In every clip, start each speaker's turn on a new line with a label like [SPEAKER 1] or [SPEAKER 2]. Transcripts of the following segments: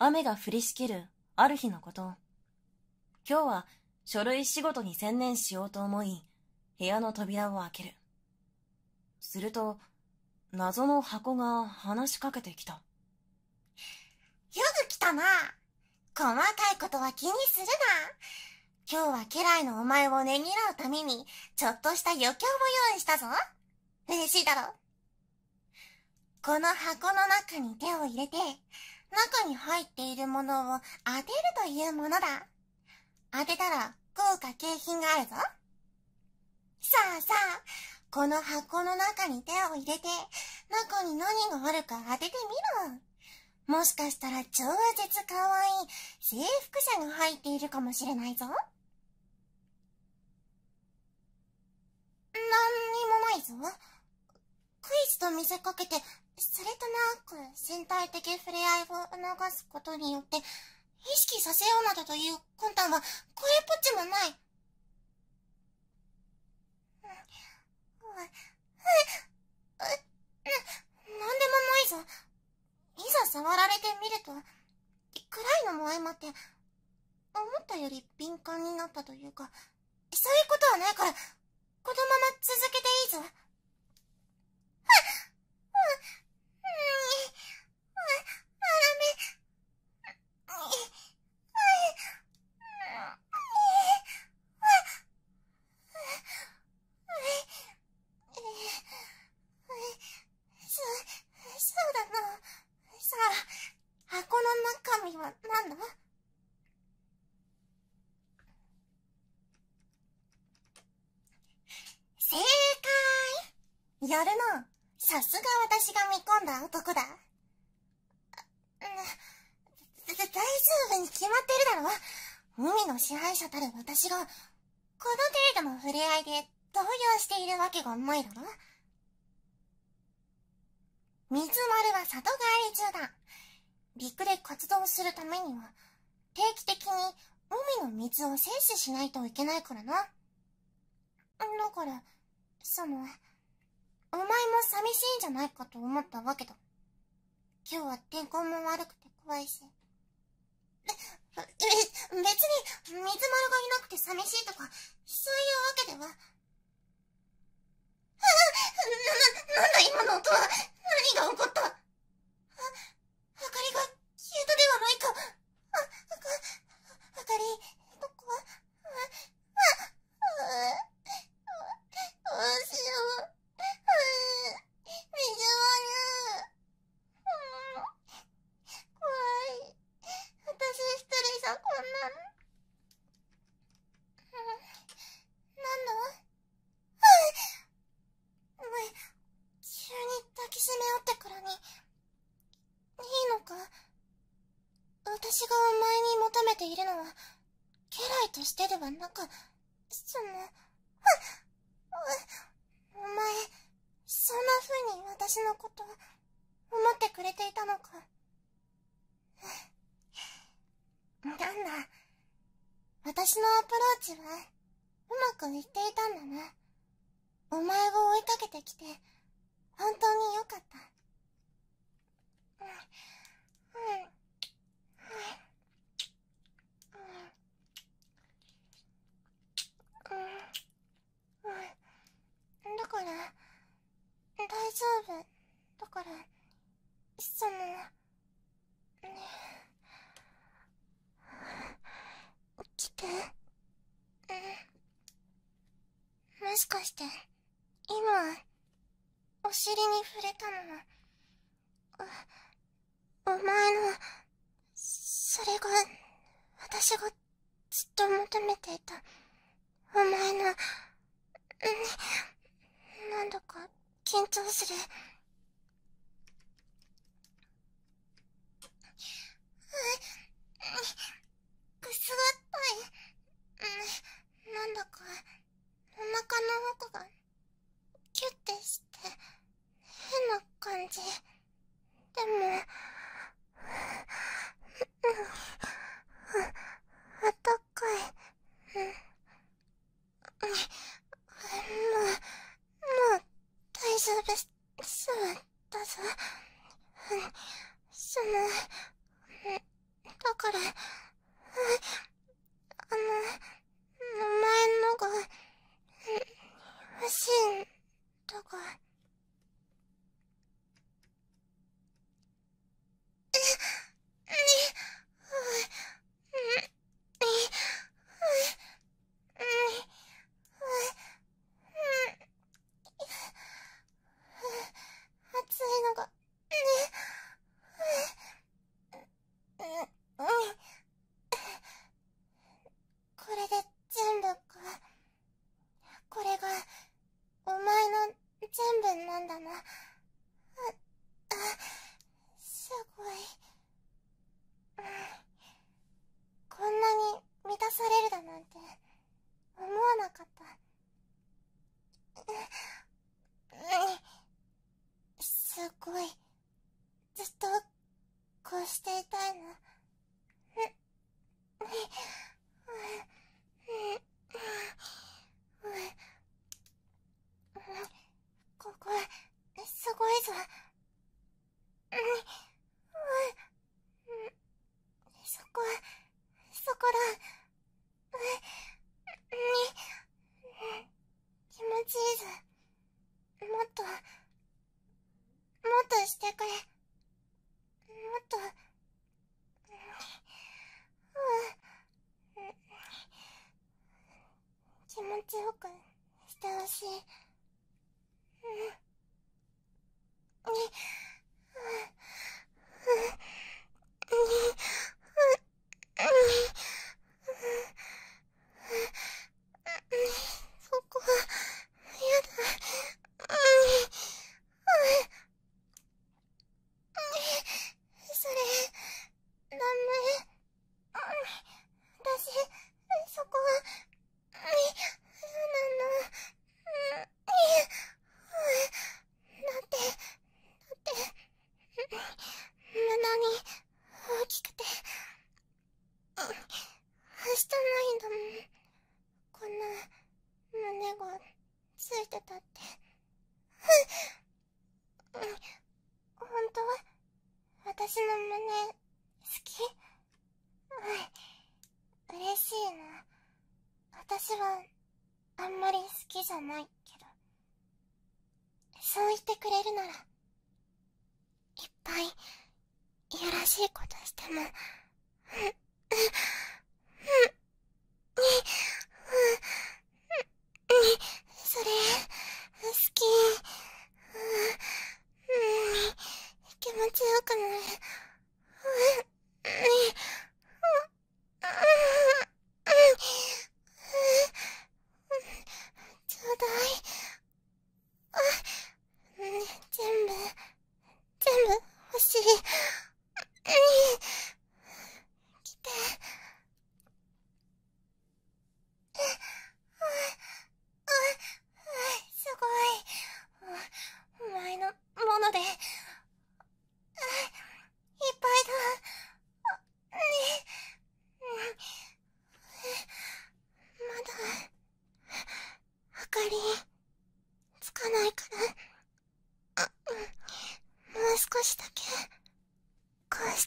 [SPEAKER 1] 雨が降りしきるある日のこと。今日は書類仕事に専念しようと思い、部屋の扉を開ける。すると、謎の箱が話しかけてきた。よく来たな。細かいことは気にするな。今日は家来のお前をねぎらうために、ちょっとした余興も用意したぞ。嬉しいだろ。この箱の中に手を入れて、中に入っているものを当てるというものだ。当てたら豪華景品があるぞ。さあさあ、この箱の中に手を入れて、中に何があるか当ててみろ。もしかしたら超絶可愛い制服者が入っているかもしれないぞ。何にもないぞ。クイズと見せかけて、それとなく身体的触れ合いを促すことによって、意識させようなどという魂胆は、これっぽっチもない。なんでもないぞ。いざ触られてみると、暗いのも相まって、思ったより敏感になったというか、そういうことはないから、私が見込んだ男だ。大丈夫に決まってるだろ海の支配者たる私が、この程度の触れ合いで動揺しているわけがないだろ水丸は里帰り中だ。陸で活動するためには、定期的に海の水を摂取しないといけないからな。だから、その、お前も寂しいんじゃないかと思ったわけだ。今日は天候も悪くて怖いし。べ、別に、水丸がいなくて寂しいとか、そういうわけでは。な、な、なんだ今の音は何が起こったあ、明かりがはなか、その、お前、そんな風に私のこと、思ってくれていたのか。なんだ、私のアプローチは、うまくいっていたんだな。お前を追いかけてきて、本当によかった。うん、うん。丈夫だからそのね起きてうんもしかして今お尻に触れたのはおお前のそれが私がずっと求めていたお前の、ね、なんだか緊張する。からしていたいの。ここ、すごいぞ。そこ、そこら、気持ちいいぞ。もっと、もっとしてくれ。もっと、気持ちよくしてほしい。うん。ね私はあんまり好きじゃないけどそう言ってくれるならいっぱいいやらしいことしても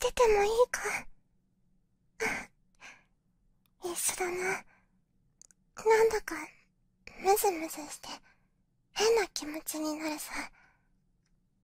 [SPEAKER 1] しててもいいか。一緒だな。なんだか、ムズムズして、変な気持ちになるさ。